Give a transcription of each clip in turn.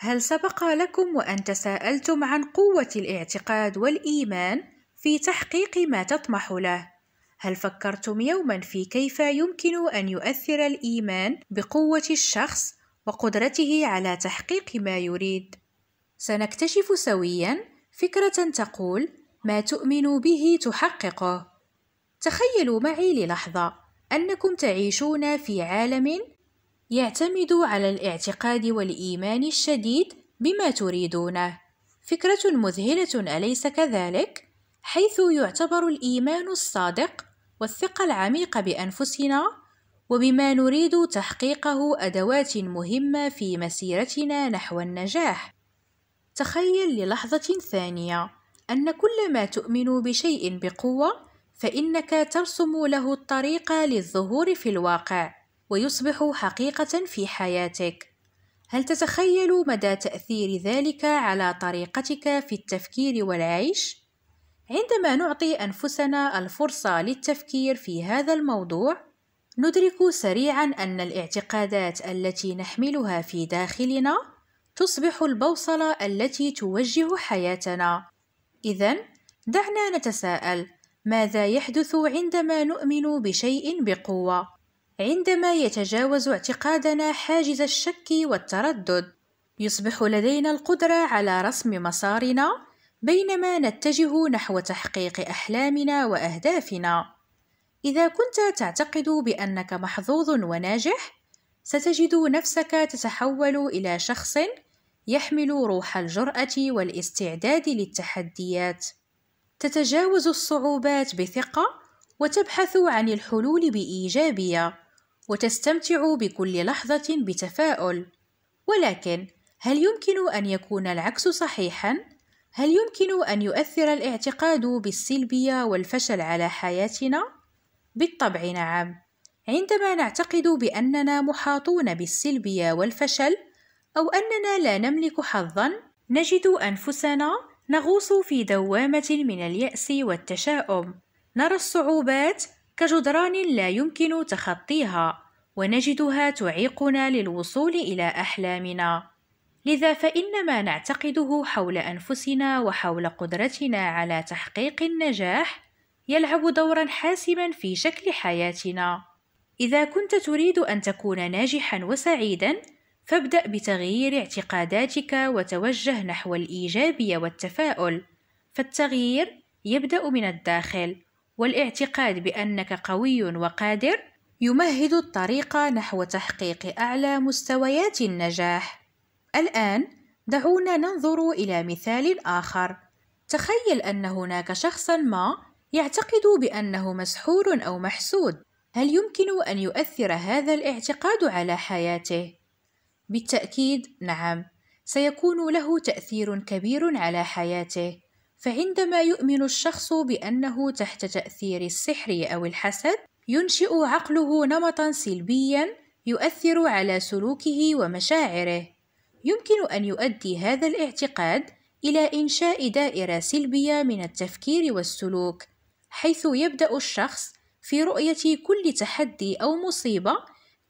هل سبق لكم وأن تساءلتم عن قوة الاعتقاد والإيمان في تحقيق ما تطمح له؟ هل فكرتم يوما في كيف يمكن أن يؤثر الإيمان بقوة الشخص وقدرته على تحقيق ما يريد؟ سنكتشف سويا فكرة تقول ما تؤمن به تحققه. تخيلوا معي للحظة أنكم تعيشون في عالم يعتمد على الاعتقاد والإيمان الشديد بما تريدونه فكرة مذهلة أليس كذلك؟ حيث يعتبر الإيمان الصادق والثقة العميقة بأنفسنا وبما نريد تحقيقه أدوات مهمة في مسيرتنا نحو النجاح. تخيل للحظة ثانية أن كلما تؤمن بشيء بقوة فإنك ترسم له الطريق للظهور في الواقع. ويصبح حقيقة في حياتك. هل تتخيل مدى تأثير ذلك على طريقتك في التفكير والعيش؟ عندما نعطي أنفسنا الفرصة للتفكير في هذا الموضوع، ندرك سريعًا أن الاعتقادات التي نحملها في داخلنا تصبح البوصلة التي توجه حياتنا. إذا، دعنا نتساءل: ماذا يحدث عندما نؤمن بشيء بقوة؟ عندما يتجاوز اعتقادنا حاجز الشك والتردد يصبح لدينا القدره على رسم مسارنا بينما نتجه نحو تحقيق احلامنا واهدافنا اذا كنت تعتقد بانك محظوظ وناجح ستجد نفسك تتحول الى شخص يحمل روح الجراه والاستعداد للتحديات تتجاوز الصعوبات بثقه وتبحث عن الحلول بايجابيه وتستمتع بكل لحظة بتفاؤل ولكن هل يمكن أن يكون العكس صحيحا؟ هل يمكن أن يؤثر الاعتقاد بالسلبية والفشل على حياتنا؟ بالطبع نعم عندما نعتقد بأننا محاطون بالسلبية والفشل أو أننا لا نملك حظا نجد أنفسنا نغوص في دوامة من اليأس والتشاؤم نرى الصعوبات كجدران لا يمكن تخطيها ونجدها تعيقنا للوصول الى احلامنا لذا فان ما نعتقده حول انفسنا وحول قدرتنا على تحقيق النجاح يلعب دورا حاسما في شكل حياتنا اذا كنت تريد ان تكون ناجحا وسعيدا فابدا بتغيير اعتقاداتك وتوجه نحو الايجابيه والتفاؤل فالتغيير يبدا من الداخل والاعتقاد بأنك قوي وقادر يمهد الطريق نحو تحقيق أعلى مستويات النجاح. الآن دعونا ننظر إلى مثال آخر. تخيل أن هناك شخصًا ما يعتقد بأنه مسحور أو محسود. هل يمكن أن يؤثر هذا الاعتقاد على حياته؟ بالتأكيد نعم، سيكون له تأثير كبير على حياته. فعندما يؤمن الشخص بأنه تحت تأثير السحر أو الحسد ينشئ عقله نمطا سلبيا يؤثر على سلوكه ومشاعره يمكن أن يؤدي هذا الاعتقاد إلى إنشاء دائرة سلبية من التفكير والسلوك حيث يبدأ الشخص في رؤية كل تحدي أو مصيبة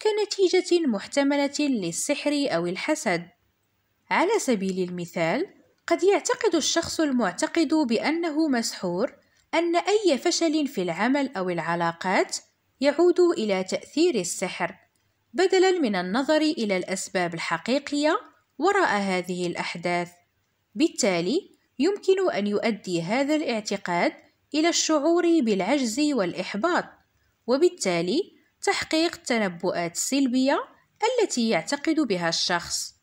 كنتيجة محتملة للسحر أو الحسد على سبيل المثال قد يعتقد الشخص المعتقد بأنه مسحور أن أي فشل في العمل أو العلاقات يعود إلى تأثير السحر، بدلاً من النظر إلى الأسباب الحقيقية وراء هذه الأحداث. بالتالي، يمكن أن يؤدي هذا الاعتقاد إلى الشعور بالعجز والإحباط، وبالتالي تحقيق التنبؤات السلبية التي يعتقد بها الشخص.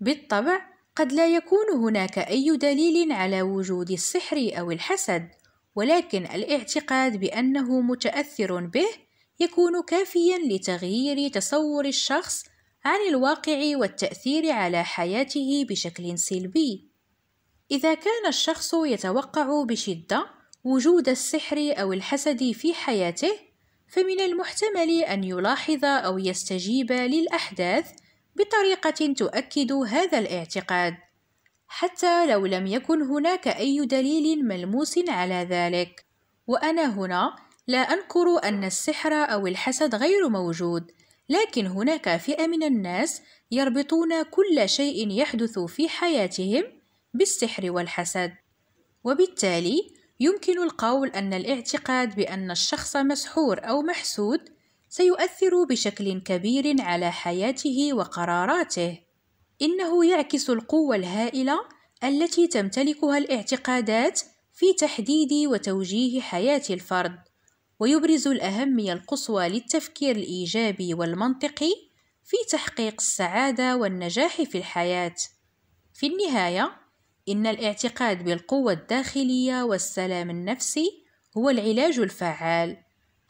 بالطبع، قد لا يكون هناك أي دليل على وجود السحر أو الحسد، ولكن الاعتقاد بأنه متأثر به يكون كافيًا لتغيير تصور الشخص عن الواقع والتأثير على حياته بشكل سلبي. إذا كان الشخص يتوقع بشدة وجود السحر أو الحسد في حياته، فمن المحتمل أن يلاحظ أو يستجيب للأحداث بطريقة تؤكد هذا الاعتقاد حتى لو لم يكن هناك أي دليل ملموس على ذلك وأنا هنا لا أنكر أن السحر أو الحسد غير موجود لكن هناك فئة من الناس يربطون كل شيء يحدث في حياتهم بالسحر والحسد وبالتالي يمكن القول أن الاعتقاد بأن الشخص مسحور أو محسود سيؤثر بشكل كبير على حياته وقراراته انه يعكس القوه الهائله التي تمتلكها الاعتقادات في تحديد وتوجيه حياه الفرد ويبرز الاهميه القصوى للتفكير الايجابي والمنطقي في تحقيق السعاده والنجاح في الحياه في النهايه ان الاعتقاد بالقوه الداخليه والسلام النفسي هو العلاج الفعال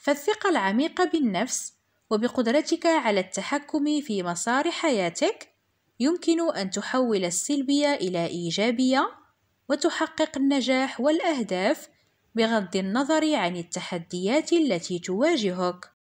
فالثقة العميقة بالنفس وبقدرتك على التحكم في مسار حياتك يمكن أن تحول السلبية إلى إيجابية وتحقق النجاح والأهداف بغض النظر عن التحديات التي تواجهك